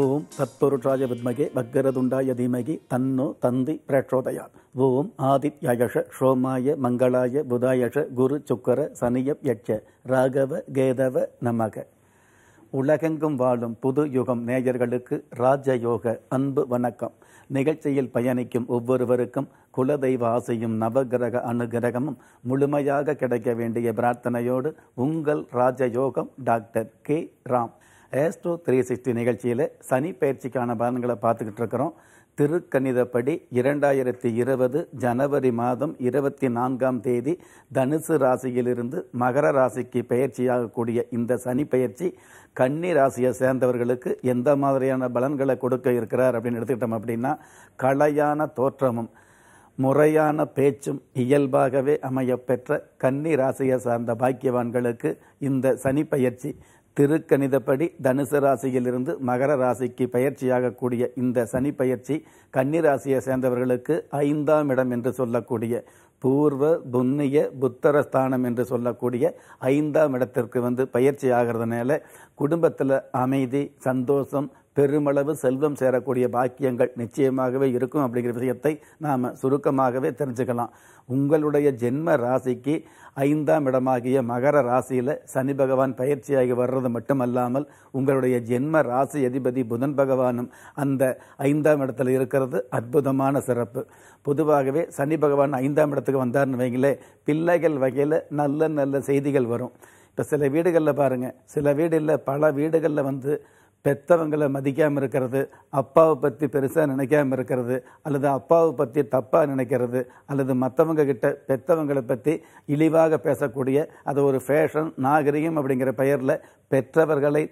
ஓம் தத்பொருட்ராஜ வித்மகே பக்கரதுண்டாய தீமகி தன்னு தந்தி பிரேட்சோதயா ஓம் ஆதித்யயஷ ஷோமாய மங்களாய புதாயஷ குரு சுக்கர சனிய யட்ச ராகவ கேதவ நமக உலகெங்கும் வாழும் புது யுகம் நேயர்களுக்கு ராஜயோக அன்பு வணக்கம் நிகழ்ச்சியில் பயணிக்கும் ஒவ்வொருவருக்கும் குலதெய்வ ஆசையும் நவகிரக அனுகிரகமும் முழுமையாக கிடைக்க வேண்டிய பிரார்த்தனையோடு உங்கள் ராஜயோகம் doctor K Ram astro three sixty நிகழ்ச்சியில் சனி பயிற்சிக்கான பலன்களை பார்த்துக்கிட்டு இருக்கிறோம் திருக்கணிதப்படி இரண்டாயிரத்தி இருபது ஜனவரி மாதம் இருபத்தி நான்காம் தேதி தனுசு ராசியிலிருந்து மகர ராசிக்கு பயிற்சியாகக்கூடிய இந்த சனி பயிற்சி கன்னி ராசியை சேர்ந்தவர்களுக்கு எந்த மாதிரியான பலன்களை கொடுக்க இருக்கிறார் அப்படின்னு எடுத்துக்கிட்டோம் அப்படின்னா கலையான தோற்றமும் முறையான பேச்சும் இயல்பாகவே அமையப்பெற்ற கன்னி ராசியை சார்ந்த பாக்கியவான்களுக்கு இந்த சனி பயிற்சி திருக்கணிதப்படி தனுசு ராசியிலிருந்து மகர ராசிக்கு பயிற்சியாகக்கூடிய இந்த சனி பயிற்சி கன்னி ராசியை சேர்ந்தவர்களுக்கு ஐந்தாம் இடம் என்று சொல்லக்கூடிய பூர்வ புண்ணிய புத்தரஸ்தானம் என்று சொல்லக்கூடிய ஐந்தாம் இடத்திற்கு வந்து பயிற்சி ஆகிறதுனால குடும்பத்தில் அமைதி சந்தோஷம் பெருமளவு செல்வம் சேரக்கூடிய பாக்கியங்கள் நிச்சயமாகவே இருக்கும் அப்படிங்கிற விஷயத்தை நாம் சுருக்கமாகவே தெரிஞ்சுக்கலாம் உங்களுடைய ஜென்ம ராசிக்கு ஐந்தாம் இடமாகிய மகர ராசியில் சனி பகவான் பயிற்சியாகி வர்றது மட்டுமல்லாமல் உங்களுடைய ஜென்ம ராசி அதிபதி புதன் பகவானும் அந்த ஐந்தாம் இடத்துல இருக்கிறது அற்புதமான சிறப்பு பொதுவாகவே சனி பகவான் ஐந்தாம் இடத்துக்கு வந்தார்னு வைங்களே பிள்ளைகள் வகையில் நல்ல நல்ல செய்திகள் வரும் இப்போ சில வீடுகளில் பாருங்கள் சில வீடுகளில் பல வீடுகளில் வந்து பெத்தவங்களை மதிக்காமல் இருக்கிறது அப்பாவை பற்றி பெருசாக நினைக்காமல் இருக்கிறது அல்லது அப்பாவை பற்றி தப்பாக நினைக்கிறது அல்லது மற்றவங்க கிட்ட பெற்றவங்களை பற்றி இழிவாக பேசக்கூடிய அது ஒரு ஃபேஷன் நாகரிகம் அப்படிங்கிற பெயரில் பெற்றவர்களை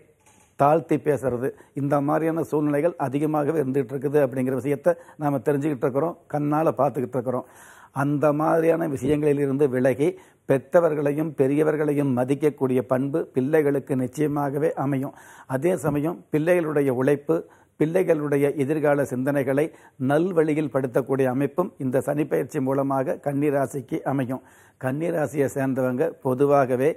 தாழ்த்தி பேசுறது இந்த மாதிரியான சூழ்நிலைகள் அதிகமாகவே இருந்துகிட்டு இருக்குது அப்படிங்கிற விஷயத்தை நாம் தெரிஞ்சுக்கிட்டு இருக்கிறோம் கண்ணால் பார்த்துக்கிட்டு இருக்கிறோம் அந்த மாதிரியான விஷயங்களிலிருந்து விலகி பெற்றவர்களையும் பெரியவர்களையும் மதிக்கக்கூடிய பண்பு பிள்ளைகளுக்கு நிச்சயமாகவே அமையும் அதே சமயம் பிள்ளைகளுடைய உழைப்பு பிள்ளைகளுடைய எதிர்கால சிந்தனைகளை நல்வழியில் படுத்தக்கூடிய அமைப்பும் இந்த சனிப்பயிற்சி மூலமாக கன்னிராசிக்கு அமையும் கன்னிராசியை சேர்ந்தவங்க பொதுவாகவே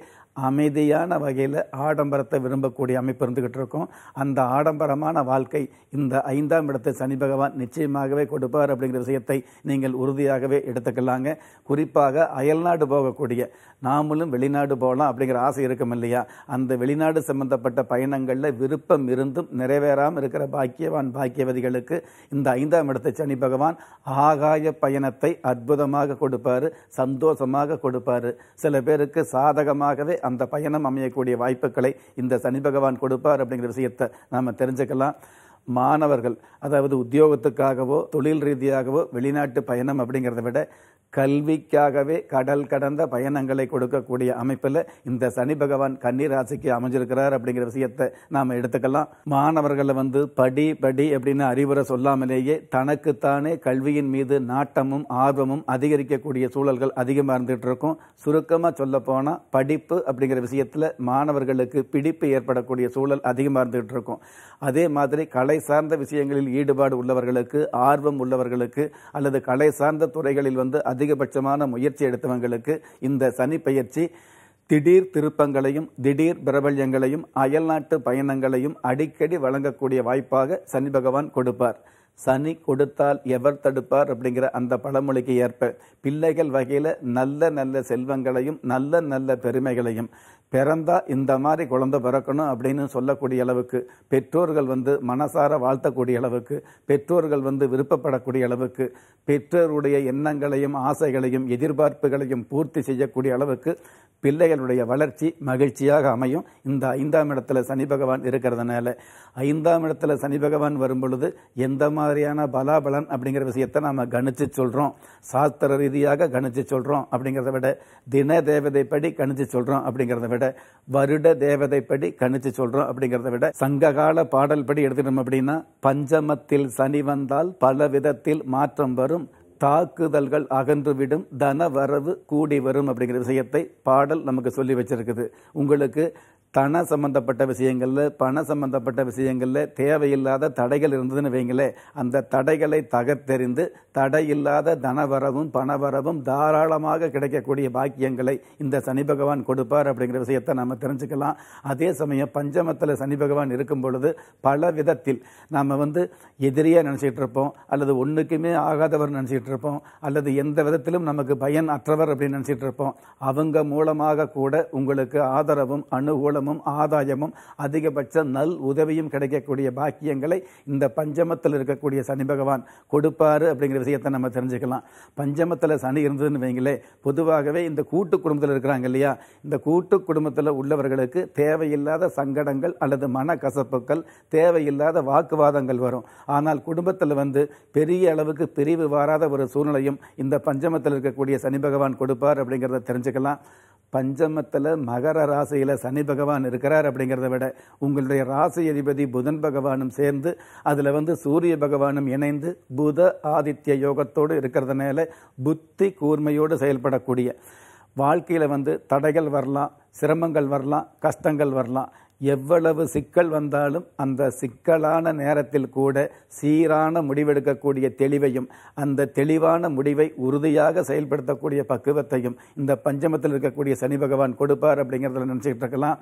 அமைதியான வகையில் ஆடம்பரத்தை விரும்பக்கூடிய அமைப்பு இருந்துக்கிட்டு இருக்கும் அந்த ஆடம்பரமான வாழ்க்கை இந்த ஐந்தாம் இடத்தை சனி பகவான் நிச்சயமாகவே கொடுப்பார் அப்படிங்கிற விஷயத்தை நீங்கள் உறுதியாகவே எடுத்துக்கலாங்க குறிப்பாக அயல்நாடு போகக்கூடிய நாமளும் வெளிநாடு போகலாம் அப்படிங்கிற ஆசை இருக்கும் இல்லையா அந்த வெளிநாடு சம்பந்தப்பட்ட பயணங்களில் விருப்பம் இருந்தும் நிறைவேறாமல் இருக்கிற பாக்கியவான் பாக்கியவதிகளுக்கு இந்த ஐந்தாம் இடத்தை சனி பகவான் ஆகாய பயணத்தை அற்புதமாக கொடுப்பார் சந்தோஷமாக கொடுப்பார் சில பேருக்கு சாதகமாகவே அந்த பயணம் அமையக்கூடிய வாய்ப்புகளை இந்த சனி பகவான் கொடுப்பார் அப்படிங்கிற விஷயத்தை நாம் தெரிஞ்சுக்கலாம் மாணவர்கள் அதாவது உத்தியோகத்துக்காகவோ தொழில் ரீதியாகவோ வெளிநாட்டு பயணம் அப்படிங்கிறத விட கல்விக்காகவே கடல் கடந்த பயணங்களை கொடுக்கக்கூடிய அமைப்பில் இந்த சனி பகவான் கன்னி ராசிக்கு அமைஞ்சிருக்கிறார் அப்படிங்கிற விஷயத்தை நாம் எடுத்துக்கலாம் மாணவர்களை வந்து படி படி அப்படின்னு அறிவுரை சொல்லாமலேயே தனக்குத்தானே கல்வியின் மீது நாட்டமும் ஆர்வமும் அதிகரிக்கக்கூடிய சூழல்கள் அதிகமாக இருந்துகிட்டு இருக்கும் சுருக்கமாக சொல்ல போனால் படிப்பு அப்படிங்கிற விஷயத்தில் மாணவர்களுக்கு பிடிப்பு ஏற்படக்கூடிய சூழல் அதிகமாக இருந்துகிட்டு இருக்கும் அதே மாதிரி கலை கலை சார்ந்த விஷயங்களில் ஈடுபாடு உள்ளவர்களுக்கு ஆர்வம் உள்ளவர்களுக்கு அல்லது கலை சார்ந்த துறைகளில் வந்து அதிகபட்சமான முயற்சி எடுத்தவங்களுக்கு இந்த சனி பயிற்சி திடீர் திருப்பங்களையும் திடீர் பிரபல்யங்களையும் அயல்நாட்டு பயணங்களையும் அடிக்கடி வழங்கக்கூடிய வாய்ப்பாக சனி பகவான் கொடுப்பார் சனி கொடுத்தால் எவர் தடுப்பார் அப்படிங்கிற அந்த பழமொழிக்கு ஏற்ப பிள்ளைகள் வகையில் நல்ல நல்ல செல்வங்களையும் நல்ல நல்ல பெருமைகளையும் பிறந்தா இந்த மாதிரி குழந்தை பிறக்கணும் அப்படின்னு சொல்லக்கூடிய அளவுக்கு பெற்றோர்கள் வந்து மனசார வாழ்த்தக்கூடிய அளவுக்கு பெற்றோர்கள் வந்து விருப்பப்படக்கூடிய அளவுக்கு பெற்றோருடைய எண்ணங்களையும் ஆசைகளையும் எதிர்பார்ப்புகளையும் பூர்த்தி செய்யக்கூடிய அளவுக்கு பிள்ளைகளுடைய வளர்ச்சி மகிழ்ச்சியாக அமையும் இந்த ஐந்தாம் இடத்துல சனி பகவான் இருக்கிறதுனால ஐந்தாம் இடத்துல சனி பகவான் வரும் பொழுது எந்த மாதிரி மாதிரியான பலாபலன் அப்படிங்கிற விஷயத்தை நாம் கணிச்சு சொல்கிறோம் சாஸ்திர ரீதியாக கணிச்சு சொல்கிறோம் அப்படிங்கிறத விட தின தேவதைப்படி கணிச்சு சொல்கிறோம் அப்படிங்கிறத விட வருட தேவதைப்படி கணிச்சு சொல்கிறோம் அப்படிங்கிறத விட சங்ககால பாடல் படி எடுத்துட்டோம் அப்படின்னா பஞ்சமத்தில் சனி வந்தால் பல விதத்தில் மாற்றம் வரும் தாக்குதல்கள் அகன்றுவிடும் தன வரவு கூடி வரும் அப்படிங்கிற விஷயத்தை பாடல் நமக்கு சொல்லி வச்சிருக்குது உங்களுக்கு தன சம்பந்தப்பட்ட விஷயங்களில் பண சம்பந்தப்பட்ட விஷயங்களில் தேவையில்லாத தடைகள் இருந்ததுன்னு வைங்களே அந்த தடைகளை தகர்த்தெறிந்து இல்லாத தனவரவும் பணவரவும் தாராளமாக கிடைக்கக்கூடிய பாக்கியங்களை இந்த சனி பகவான் கொடுப்பார் அப்படிங்கிற விஷயத்தை நம்ம தெரிஞ்சுக்கலாம் அதே சமயம் பஞ்சமத்தில் சனி பகவான் இருக்கும் பொழுது பல விதத்தில் நாம் வந்து எதிரியாக நினச்சிக்கிட்டு இருப்போம் அல்லது ஒன்றுக்குமே ஆகாதவர் நினச்சிக்கிட்டு இருப்போம் அல்லது எந்த விதத்திலும் நமக்கு பயன் அற்றவர் அப்படின்னு நினச்சிட்டு இருப்போம் அவங்க மூலமாக கூட உங்களுக்கு ஆதரவும் அனுகூலம் நஷ்டமும் ஆதாயமும் அதிகபட்ச நல் உதவியும் கிடைக்கக்கூடிய பாக்கியங்களை இந்த பஞ்சமத்தில் இருக்கக்கூடிய சனி பகவான் கொடுப்பாரு அப்படிங்கிற விஷயத்தை நம்ம தெரிஞ்சுக்கலாம் பஞ்சமத்தில் சனி இருந்ததுன்னு வைங்களே பொதுவாகவே இந்த கூட்டு குடும்பத்தில் இருக்கிறாங்க இல்லையா இந்த கூட்டு குடும்பத்தில் உள்ளவர்களுக்கு தேவையில்லாத சங்கடங்கள் அல்லது மன கசப்புகள் தேவையில்லாத வாக்குவாதங்கள் வரும் ஆனால் குடும்பத்தில் வந்து பெரிய அளவுக்கு பிரிவு வாராத ஒரு சூழ்நிலையும் இந்த பஞ்சமத்தில் இருக்கக்கூடிய சனி பகவான் கொடுப்பார் அப்படிங்கிறத தெரிஞ்சுக்கலாம் பஞ்சமத்தில் மகர ராசியில் சனி பகவான் இருக்கிறார் அப்படிங்கிறத விட உங்களுடைய ராசி அதிபதி புதன் பகவானும் சேர்ந்து அதில் வந்து சூரிய பகவானும் இணைந்து புத ஆதித்ய யோகத்தோடு இருக்கிறதுனால புத்தி கூர்மையோடு செயல்படக்கூடிய வாழ்க்கையில் வந்து தடைகள் வரலாம் சிரமங்கள் வரலாம் கஷ்டங்கள் வரலாம் எவ்வளவு சிக்கல் வந்தாலும் அந்த சிக்கலான நேரத்தில் கூட சீரான முடிவெடுக்கக்கூடிய தெளிவையும் அந்த தெளிவான முடிவை உறுதியாக செயல்படுத்தக்கூடிய பக்குவத்தையும் இந்த பஞ்சமத்தில் இருக்கக்கூடிய சனி பகவான் கொடுப்பார் அப்படிங்கிறத நினச்சிக்கிட்டு இருக்கலாம்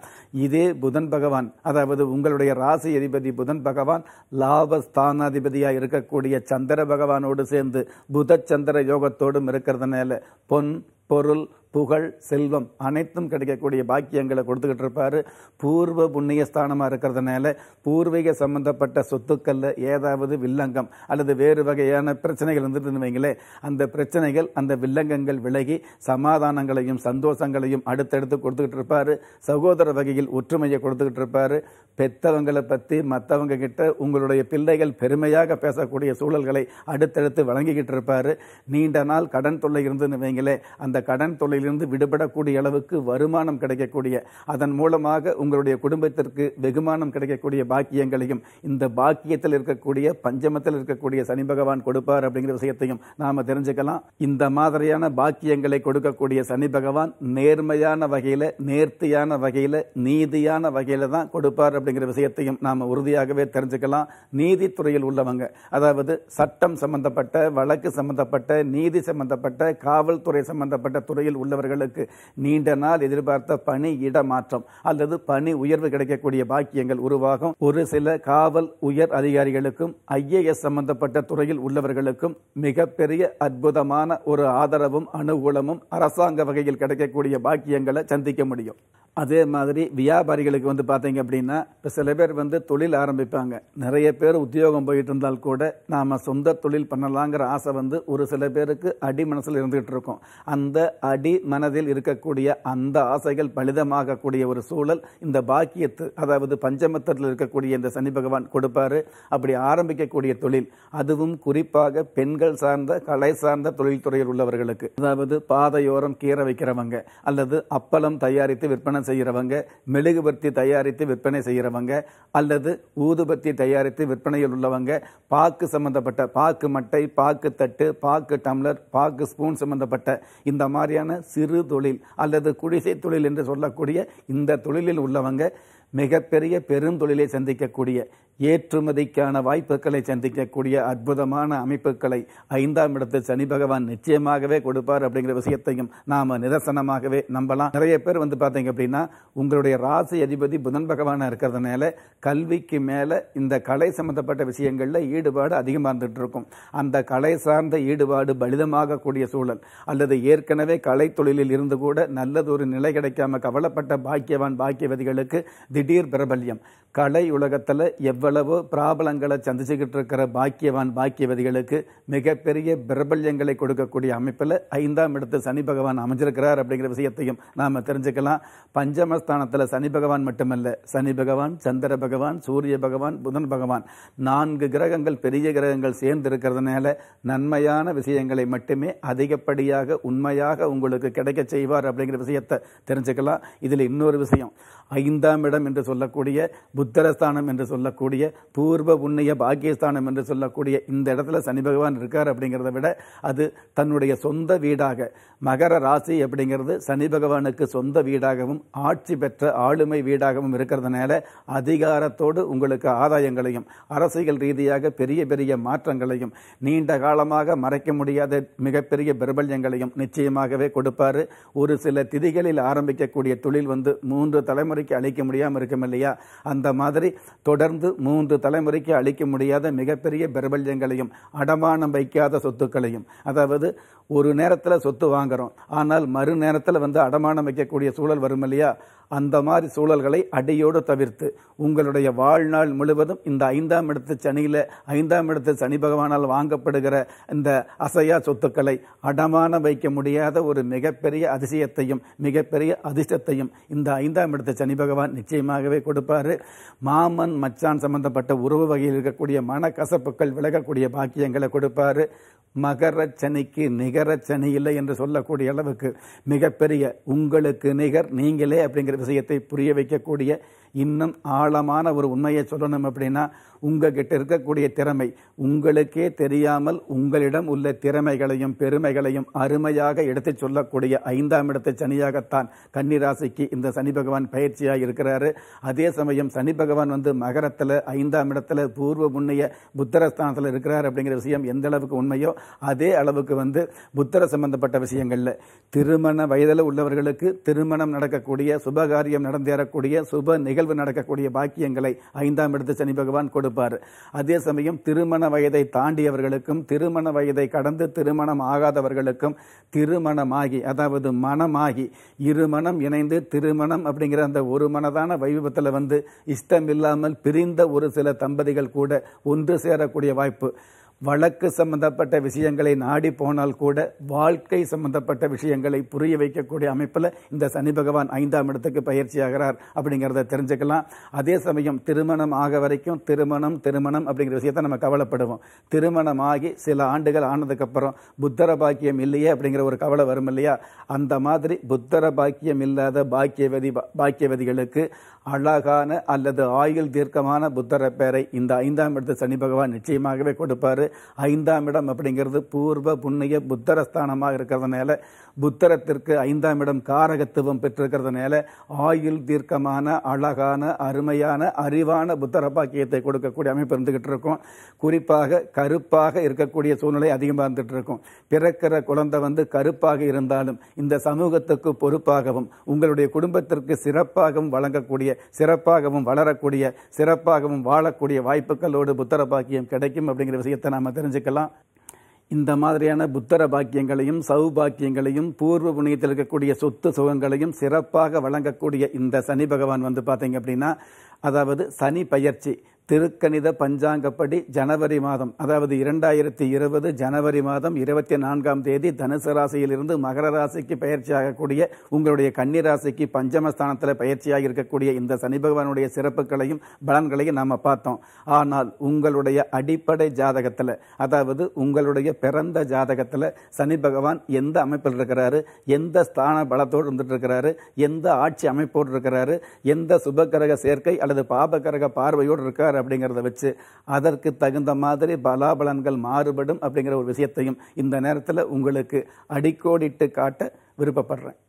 இதே புதன் பகவான் அதாவது உங்களுடைய ராசி அதிபதி புதன் பகவான் லாபஸ்தானாதிபதியாக இருக்கக்கூடிய சந்திர பகவானோடு சேர்ந்து புத சந்திர யோகத்தோடும் இருக்கிறதுனால பொன் பொருள் புகழ் செல்வம் அனைத்தும் கிடைக்கக்கூடிய பாக்கியங்களை கொடுத்துக்கிட்டு இருப்பார் பூர்வ புண்ணிய ஸ்தானமாக இருக்கிறதுனால பூர்வீக சம்பந்தப்பட்ட சொத்துக்களில் ஏதாவது வில்லங்கம் அல்லது வேறு வகையான பிரச்சனைகள் இருந்துட்டு வைங்களேன் அந்த பிரச்சனைகள் அந்த வில்லங்கங்கள் விலகி சமாதானங்களையும் சந்தோஷங்களையும் அடுத்தடுத்து கொடுத்துக்கிட்டு இருப்பார் சகோதர வகையில் ஒற்றுமையை கொடுத்துக்கிட்டு இருப்பார் பெற்றவங்களை பற்றி மற்றவங்க கிட்ட உங்களுடைய பிள்ளைகள் பெருமையாக பேசக்கூடிய சூழல்களை அடுத்தடுத்து வழங்கிக்கிட்டு இருப்பார் நீண்ட நாள் கடன் தொல்லை இருந்துன்னு வைங்களே அந்த கடன் தொல்லை வேலையிலிருந்து விடுபடக்கூடிய அளவுக்கு வருமானம் கிடைக்கக்கூடிய அதன் மூலமாக உங்களுடைய குடும்பத்திற்கு வெகுமானம் கிடைக்கக்கூடிய பாக்கியங்களையும் இந்த பாக்கியத்தில் இருக்கக்கூடிய பஞ்சமத்தில் இருக்கக்கூடிய சனி பகவான் கொடுப்பார் அப்படிங்கிற விஷயத்தையும் நாம் தெரிஞ்சுக்கலாம் இந்த மாதிரியான பாக்கியங்களை கொடுக்கக்கூடிய சனி பகவான் நேர்மையான வகையில் நேர்த்தியான வகையில் நீதியான வகையில் தான் கொடுப்பார் அப்படிங்கிற விஷயத்தையும் நாம் உறுதியாகவே தெரிஞ்சுக்கலாம் நீதித்துறையில் உள்ளவங்க அதாவது சட்டம் சம்பந்தப்பட்ட வழக்கு சம்பந்தப்பட்ட நீதி சம்பந்தப்பட்ட காவல்துறை சம்பந்தப்பட்ட துறையில் உள்ள உள்ளவர்களுக்கு நீண்ட நாள் எதிர்பார்த்த பணி இடமாற்றம் அல்லது பணி உயர்வு கிடைக்கக்கூடிய பாக்கியங்கள் உருவாகும் ஒரு சில காவல் உயர் அதிகாரிகளுக்கும் ஐஏஎஸ் சம்பந்தப்பட்ட துறையில் உள்ளவர்களுக்கும் மிகப்பெரிய அற்புதமான ஒரு ஆதரவும் அனுகூலமும் அரசாங்க வகையில் கிடைக்கக்கூடிய பாக்கியங்களை சந்திக்க முடியும் அதே மாதிரி வியாபாரிகளுக்கு வந்து பார்த்தீங்க அப்படின்னா இப்போ சில பேர் வந்து தொழில் ஆரம்பிப்பாங்க நிறைய பேர் உத்தியோகம் போயிட்டு இருந்தால் கூட நாம் சொந்த தொழில் பண்ணலாங்கிற ஆசை வந்து ஒரு சில பேருக்கு அடி மனசில் இருந்துகிட்டு இருக்கும் அந்த அடி மனதில் இருக்கக்கூடிய அந்த ஆசைகள் பலிதமாகக்கூடிய ஒரு சூழல் இந்த பாக்கியத்து அதாவது பஞ்சமத்தத்தில் இருக்கக்கூடிய இந்த சனி பகவான் கொடுப்பாரு அப்படி ஆரம்பிக்கக்கூடிய தொழில் அதுவும் குறிப்பாக பெண்கள் சார்ந்த கலை சார்ந்த தொழில்துறையில் உள்ளவர்களுக்கு அதாவது பாதையோரம் கீரை வைக்கிறவங்க அல்லது அப்பளம் தயாரித்து விற்பனை செய்கிறவங்க மெழுகுபர்த்தி தயாரித்து விற்பனை செய்கிறவங்க அல்லது ஊதுபத்தி தயாரித்து விற்பனையில் உள்ளவங்க பாக்கு சம்பந்தப்பட்ட பாக்கு மட்டை பாக்கு தட்டு பாக்கு டம்ளர் பாக்கு ஸ்பூன் சம்பந்தப்பட்ட இந்த மாதிரியான சிறு தொழில் அல்லது குடிசை தொழில் என்று சொல்லக்கூடிய இந்த தொழிலில் உள்ளவங்க மிகப்பெரிய பெரும் தொழிலை சந்திக்கக்கூடிய ஏற்றுமதிக்கான வாய்ப்புகளை சந்திக்கக்கூடிய அற்புதமான அமைப்புகளை ஐந்தாம் இடத்தில் சனி பகவான் நிச்சயமாகவே கொடுப்பார் அப்படிங்கிற விஷயத்தையும் நாம் நிதர்சனமாகவே நம்பலாம் நிறைய பேர் வந்து பார்த்தீங்க அப்படின்னா உங்களுடைய ராசி அதிபதி புதன் பகவானாக இருக்கிறதுனால கல்விக்கு மேலே இந்த கலை சம்மந்தப்பட்ட விஷயங்களில் ஈடுபாடு அதிகமாக இருந்துகிட்டு இருக்கும் அந்த கலை சார்ந்த ஈடுபாடு பலிதமாகக்கூடிய சூழல் அல்லது ஏற்கனவே கலை தொழிலில் இருந்து கூட நல்லதொரு நிலை கிடைக்காம கவலைப்பட்ட பாக்கியவான் பாக்கியவதிகளுக்கு திடீர் பிரபல்யம் கலை உலகத்தில் எவ்வளவு பிராபலங்களை சந்திச்சுக்கிட்டு இருக்கிற பாக்கியவான் பாக்கியவதிகளுக்கு மிகப்பெரிய பிரபல்யங்களை கொடுக்கக்கூடிய அமைப்பில் ஐந்தாம் இடத்து சனி பகவான் அமைஞ்சிருக்கிறார் அப்படிங்கிற விஷயத்தையும் நாம் தெரிஞ்சுக்கலாம் பஞ்சமஸ்தானத்தில் சனி பகவான் மட்டுமல்ல சனி பகவான் சந்திர பகவான் சூரிய பகவான் புதன் பகவான் நான்கு கிரகங்கள் பெரிய கிரகங்கள் சேர்ந்து இருக்கிறதுனால நன்மையான விஷயங்களை மட்டுமே அதிகப்படியாக உண்மையாக உங்களுக்கு கிடைக்க செய்வார் அப்படிங்கிற விஷயத்தை தெரிஞ்சுக்கலாம் இதில் இன்னொரு விஷயம் ஐந்தாம் இடம் என்று சொல்லக்கூடிய புத்தரஸ்தானம் என்று சொல்லக்கூடிய பூர்வ புண்ணிய பாக்கியஸ்தானம் என்று சொல்லக்கூடிய இந்த இடத்துல சனி பகவான் இருக்கார் அப்படிங்கிறத விட அது தன்னுடைய சொந்த வீடாக மகர ராசி அப்படிங்கிறது சனி பகவானுக்கு சொந்த வீடாகவும் ஆட்சி பெற்ற ஆளுமை வீடாகவும் இருக்கிறதுனால அதிகாரத்தோடு உங்களுக்கு ஆதாயங்களையும் அரசியல் ரீதியாக பெரிய பெரிய மாற்றங்களையும் நீண்ட காலமாக மறைக்க முடியாத மிகப்பெரிய பிரபல்யங்களையும் நிச்சயமாகவே கொடு கொடுப்பார் ஒரு சில திதிகளில் ஆரம்பிக்கக்கூடிய தொழில் வந்து மூன்று தலைமுறைக்கு அழிக்க முடியாமல் இருக்கும் இல்லையா அந்த மாதிரி தொடர்ந்து மூன்று தலைமுறைக்கு அழிக்க முடியாத மிகப்பெரிய பிரபல்யங்களையும் அடமானம் வைக்காத சொத்துக்களையும் அதாவது ஒரு நேரத்தில் சொத்து வாங்குகிறோம் ஆனால் மறு நேரத்தில் வந்து அடமானம் வைக்கக்கூடிய சூழல் வரும் இல்லையா அந்த மாதிரி சூழல்களை அடியோடு தவிர்த்து உங்களுடைய வாழ்நாள் முழுவதும் இந்த ஐந்தாம் இடத்து சனியில் ஐந்தாம் இடத்து சனி பகவானால் வாங்கப்படுகிற இந்த அசையா சொத்துக்களை அடமானம் வைக்க முடியாத ஒரு மிக மிகப்பெரிய அதிசயத்தையும் மிகப்பெரிய அதிர்ஷ்டத்தையும் இந்த ஐந்தாம் இடத்தை சனி பகவான் நிச்சயமாகவே கொடுப்பார் மாமன் மச்சான் சம்பந்தப்பட்ட உறவு வகையில் இருக்கக்கூடிய மனக்கசப்புக்கள் விலகக்கூடிய பாக்கியங்களை கொடுப்பார் மகர சனிக்கு நிகர சனி இல்லை என்று சொல்லக்கூடிய அளவுக்கு மிகப்பெரிய உங்களுக்கு நிகர் நீங்களே அப்படிங்கிற விஷயத்தை புரிய வைக்கக்கூடிய இன்னும் ஆழமான ஒரு உண்மையை சொல்லணும் அப்படின்னா உங்ககிட்ட இருக்கக்கூடிய திறமை உங்களுக்கே தெரியாமல் உங்களிடம் உள்ள திறமைகளையும் பெருமைகளையும் அருமையாக எடுத்துச் சொல்லக்கூடிய சொல்லக்கூடிய ஐந்தாம் இடத்தை சனியாகத்தான் கன்னிராசிக்கு இந்த சனி பகவான் பயிற்சியாக இருக்கிறாரு அதே சமயம் சனி பகவான் வந்து மகரத்தில் ஐந்தாம் இடத்துல பூர்வ முன்னைய புத்தரஸ்தானத்தில் இருக்கிறார் அப்படிங்கிற விஷயம் எந்த அளவுக்கு உண்மையோ அதே அளவுக்கு வந்து புத்தர சம்பந்தப்பட்ட விஷயங்களில் திருமண வயதில் உள்ளவர்களுக்கு திருமணம் நடக்கக்கூடிய சுபகாரியம் நடந்தேறக்கூடிய சுப நிகழ்வு நடக்கக்கூடிய பாக்கியங்களை ஐந்தாம் இடத்து சனி பகவான் கொடுப்பார் அதே சமயம் திருமண வயதை தாண்டியவர்களுக்கும் திருமண வயதை கடந்து திருமணம் ஆகாதவர்களுக்கும் திருமணமாகி அதாவது மனமாகி இருமனம் இணைந்து திருமணம் அப்படிங்கிற அந்த ஒரு மனதான வைபவத்தில் வந்து இஷ்டம் இல்லாமல் பிரிந்த ஒரு சில தம்பதிகள் கூட ஒன்று சேரக்கூடிய வாய்ப்பு வழக்கு சம்பந்தப்பட்ட விஷயங்களை நாடி போனால் கூட வாழ்க்கை சம்பந்தப்பட்ட விஷயங்களை புரிய வைக்கக்கூடிய அமைப்பில் இந்த சனி பகவான் ஐந்தாம் இடத்துக்கு பயிற்சி ஆகிறார் அப்படிங்கிறத தெரிஞ்சுக்கலாம் அதே சமயம் திருமணம் ஆக வரைக்கும் திருமணம் திருமணம் அப்படிங்கிற விஷயத்தை நம்ம கவலைப்படுவோம் திருமணம் ஆகி சில ஆண்டுகள் ஆனதுக்கப்புறம் புத்தர பாக்கியம் இல்லையே அப்படிங்கிற ஒரு கவலை வரும் இல்லையா அந்த மாதிரி புத்தர பாக்கியம் இல்லாத பாக்கியவதி பாக்கியவதிகளுக்கு அழகான அல்லது ஆயுள் தீர்க்கமான புத்தர பேரை இந்த ஐந்தாம் இடத்து சனி பகவான் நிச்சயமாகவே கொடுப்பார் ஐந்தாம் இடம் அப்படிங்கிறது பூர்வ புண்ணிய புத்தரஸ்தானமாக இருக்கிறதுனால புத்தரத்திற்கு ஐந்தாம் இடம் காரகத்துவம் பெற்றிருக்கிறதுனால ஆயுள் தீர்க்கமான அழகான அருமையான அறிவான புத்தர பாக்கியத்தை கொடுக்கக்கூடிய அமைப்பு இருந்துகிட்டு இருக்கும் குறிப்பாக கருப்பாக இருக்கக்கூடிய சூழ்நிலை அதிகமாக இருந்துகிட்டு இருக்கும் பிறக்கிற குழந்தை வந்து கருப்பாக இருந்தாலும் இந்த சமூகத்துக்கு பொறுப்பாகவும் உங்களுடைய குடும்பத்திற்கு சிறப்பாகவும் வழங்கக்கூடிய சிறப்பாகவும் வளரக்கூடிய சிறப்பாகவும் வாழக்கூடிய வாய்ப்புகளோடு புத்தர பாக்கியம் கிடைக்கும் அப்படிங்கிற விஷயத்தை நம்ம தெரிஞ்சுக்கலாம் இந்த மாதிரியான புத்தர பாக்கியங்களையும் சௌபாக்கியங்களையும் பூர்வ புனியத்தில் இருக்கக்கூடிய சொத்து சுகங்களையும் சிறப்பாக வழங்கக்கூடிய இந்த சனி பகவான் வந்து பார்த்தீங்க அப்படின்னா அதாவது சனி பயிற்சி திருக்கணித பஞ்சாங்கப்படி ஜனவரி மாதம் அதாவது இரண்டாயிரத்தி இருபது ஜனவரி மாதம் இருபத்தி நான்காம் தேதி தனுசு ராசியிலிருந்து மகர ராசிக்கு ஆகக்கூடிய உங்களுடைய கன்னிராசிக்கு ராசிக்கு பஞ்சமஸ்தானத்தில் பயிற்சியாக இருக்கக்கூடிய இந்த சனி பகவானுடைய சிறப்புகளையும் பலன்களையும் நாம் பார்த்தோம் ஆனால் உங்களுடைய அடிப்படை ஜாதகத்தில் அதாவது உங்களுடைய பிறந்த ஜாதகத்தில் சனி பகவான் எந்த அமைப்பில் இருக்கிறாரு எந்த ஸ்தான பலத்தோடு இருந்துட்டு இருக்கிறாரு எந்த ஆட்சி அமைப்போடு இருக்கிறாரு எந்த சுபகரக சேர்க்கை அல்லது பாபகரக பார்வையோடு இருக்கார் அப்படிங்கிறத வச்சு அதற்கு தகுந்த மாதிரி பலாபலன்கள் மாறுபடும் அப்படிங்கிற ஒரு விஷயத்தையும் இந்த நேரத்தில் உங்களுக்கு அடிக்கோடிட்டு காட்ட விருப்பப்படுறேன்